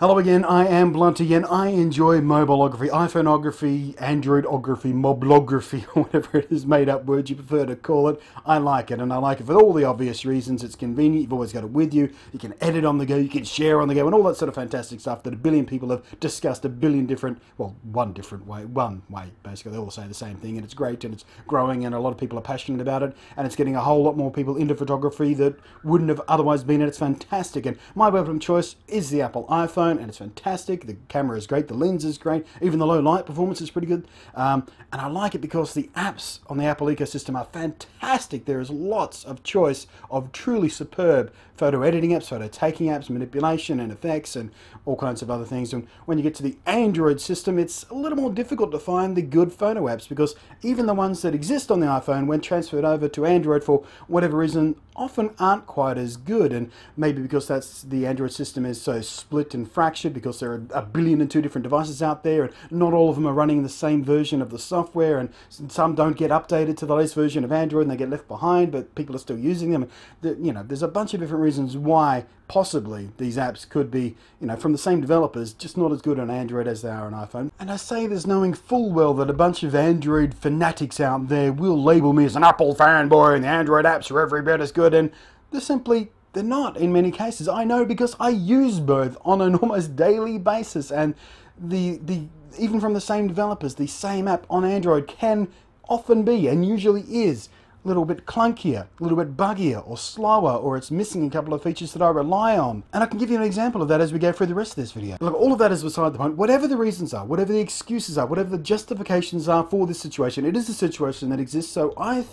Hello again, I am Blunty and I enjoy mobileography, iPhoneography, Androidography, moblography, whatever it is, made up word you prefer to call it. I like it and I like it for all the obvious reasons. It's convenient, you've always got it with you, you can edit on the go, you can share on the go, and all that sort of fantastic stuff that a billion people have discussed a billion different, well, one different way, one way, basically. They all say the same thing and it's great and it's growing and a lot of people are passionate about it and it's getting a whole lot more people into photography that wouldn't have otherwise been it. It's fantastic and my weapon of choice is the Apple iPhone phone, and it's fantastic. The camera is great, the lens is great, even the low light performance is pretty good. Um, and I like it because the apps on the Apple ecosystem are fantastic. There is lots of choice of truly superb photo editing apps, photo taking apps, manipulation and effects, and all kinds of other things. And when you get to the Android system, it's a little more difficult to find the good photo apps because even the ones that exist on the iPhone, when transferred over to Android for whatever reason, often aren't quite as good. And maybe because that's the Android system is so split and fractured because there are a billion and two different devices out there, and not all of them are running the same version of the software, and some don't get updated to the latest version of Android and they get left behind, but people are still using them. You know, there's a bunch of different reasons why possibly these apps could be, you know, from the same developers, just not as good on Android as they are on iPhone. And I say this knowing full well that a bunch of Android fanatics out there will label me as an Apple fanboy and the Android apps are every bit as good, and they're simply they're not in many cases. I know because I use both on an almost daily basis, and the the even from the same developers, the same app on Android can often be and usually is a little bit clunkier, a little bit buggier or slower, or it's missing a couple of features that I rely on. And I can give you an example of that as we go through the rest of this video. Look, all of that is beside the point. Whatever the reasons are, whatever the excuses are, whatever the justifications are for this situation, it is a situation that exists. So I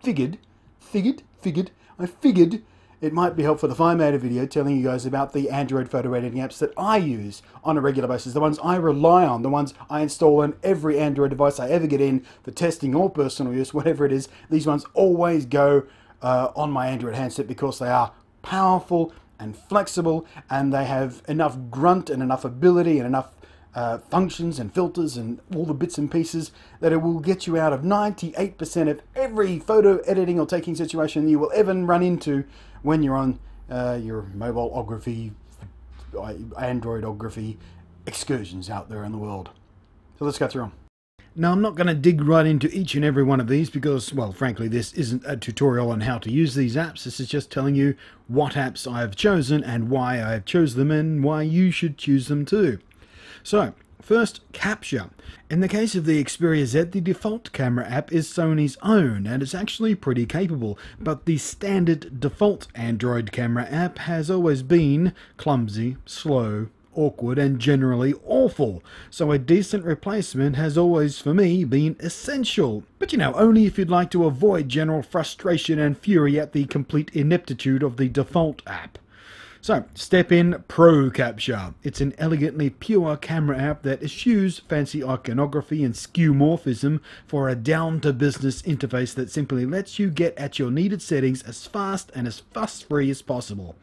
figured, figured, figured, I figured it might be helpful if I made a video telling you guys about the Android photo editing apps that I use on a regular basis, the ones I rely on, the ones I install on every Android device I ever get in for testing or personal use, whatever it is. These ones always go uh, on my Android handset because they are powerful and flexible and they have enough grunt and enough ability and enough uh, functions and filters and all the bits and pieces that it will get you out of 98% of every photo editing or taking situation you will ever run into when you're on uh, your mobileography, uh, androidography excursions out there in the world. So let's go through them. Now, I'm not going to dig right into each and every one of these because, well, frankly, this isn't a tutorial on how to use these apps. This is just telling you what apps I have chosen and why I have chosen them and why you should choose them too. So, First, capture. In the case of the Xperia Z, the default camera app is Sony's own, and it's actually pretty capable, but the standard default Android camera app has always been clumsy, slow, awkward, and generally awful, so a decent replacement has always, for me, been essential. But you know, only if you'd like to avoid general frustration and fury at the complete ineptitude of the default app. So, Step In Pro Capture. It's an elegantly pure camera app that eschews fancy iconography and skeuomorphism for a down to business interface that simply lets you get at your needed settings as fast and as fuss free as possible.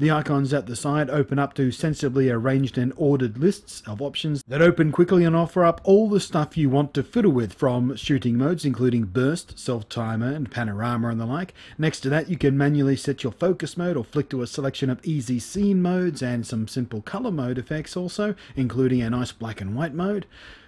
The icons at the side open up to sensibly arranged and ordered lists of options that open quickly and offer up all the stuff you want to fiddle with from shooting modes including burst, self timer, and panorama and the like. Next to that, you can manually set your focus mode or flick to a selection of easy Easy scene modes and some simple color mode effects also, including a nice black and white mode.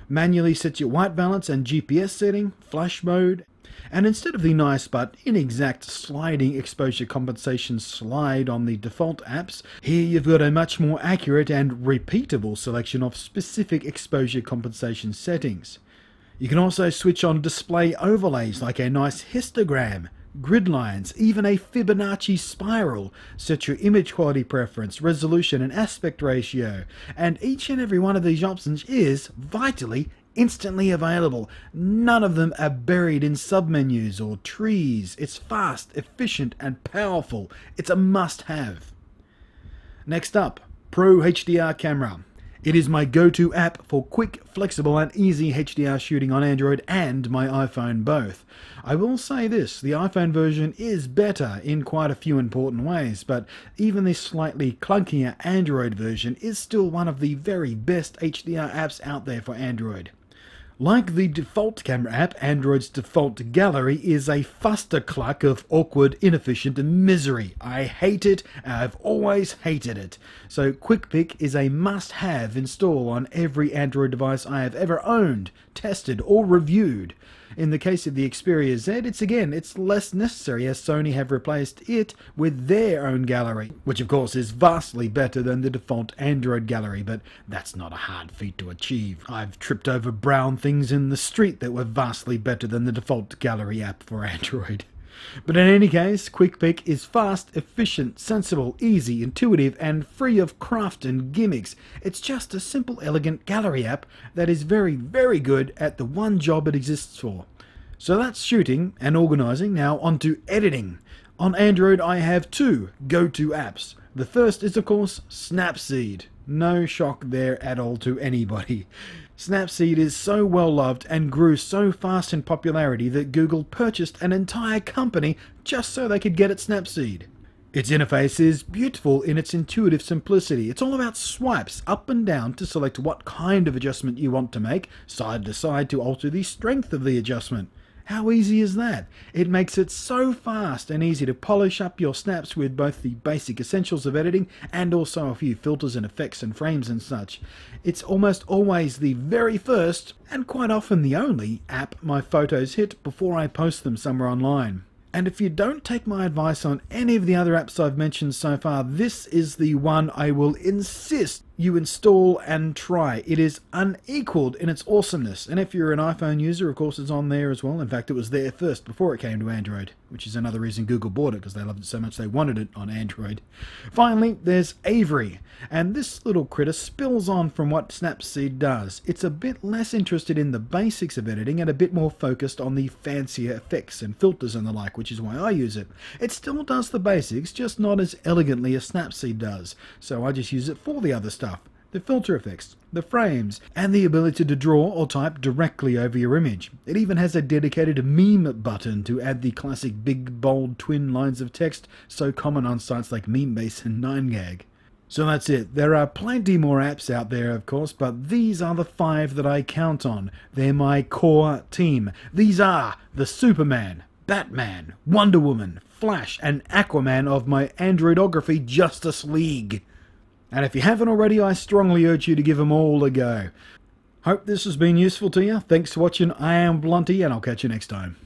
Manually set your white balance and GPS setting, flash mode, and instead of the nice but inexact sliding exposure compensation slide on the default apps, here you've got a much more accurate and repeatable selection of specific exposure compensation settings. You can also switch on display overlays like a nice histogram, grid lines, even a Fibonacci spiral. Set your image quality preference, resolution, and aspect ratio. And each and every one of these options is vitally instantly available. None of them are buried in submenus or trees. It's fast, efficient, and powerful. It's a must have. Next up, Pro HDR camera. It is my go-to app for quick, flexible and easy HDR shooting on Android and my iPhone both. I will say this, the iPhone version is better in quite a few important ways, but even this slightly clunkier Android version is still one of the very best HDR apps out there for Android. Like the default camera app, Android's default gallery is a fustercluck of awkward, inefficient misery. I hate it, I've always hated it. So Quick Pick is a must-have install on every Android device I have ever owned, tested, or reviewed. In the case of the Xperia Z, it's again, it's less necessary as Sony have replaced it with their own gallery, which of course is vastly better than the default Android gallery, but that's not a hard feat to achieve. I've tripped over brown things things in the street that were vastly better than the default gallery app for Android. But in any case, Quick Pick is fast, efficient, sensible, easy, intuitive, and free of craft and gimmicks. It's just a simple, elegant gallery app that is very, very good at the one job it exists for. So that's shooting and organizing. Now onto editing. On Android, I have two go to apps. The first is, of course, Snapseed. No shock there at all to anybody. Snapseed is so well loved and grew so fast in popularity that Google purchased an entire company just so they could get at Snapseed. Its interface is beautiful in its intuitive simplicity. It's all about swipes up and down to select what kind of adjustment you want to make, side to side to alter the strength of the adjustment. How easy is that? It makes it so fast and easy to polish up your snaps with both the basic essentials of editing and also a few filters and effects and frames and such. It's almost always the very first, and quite often the only, app my photos hit before I post them somewhere online. And if you don't take my advice on any of the other apps I've mentioned so far, this is the one I will insist you install and try. It is unequaled in its awesomeness. And if you're an iPhone user, of course, it's on there as well. In fact, it was there first before it came to Android which is another reason Google bought it because they loved it so much they wanted it on Android. Finally, there's Avery, and this little critter spills on from what Snapseed does. It's a bit less interested in the basics of editing and a bit more focused on the fancier effects and filters and the like, which is why I use it. It still does the basics, just not as elegantly as Snapseed does, so I just use it for the other stuff the filter effects, the frames, and the ability to draw or type directly over your image. It even has a dedicated meme button to add the classic big bold twin lines of text so common on sites like Memebase and 9gag. So that's it. There are plenty more apps out there, of course, but these are the five that I count on. They're my core team. These are the Superman, Batman, Wonder Woman, Flash, and Aquaman of my Androidography Justice League. And if you haven't already, I strongly urge you to give them all a go. Hope this has been useful to you. Thanks for watching. I am Blunty, and I'll catch you next time.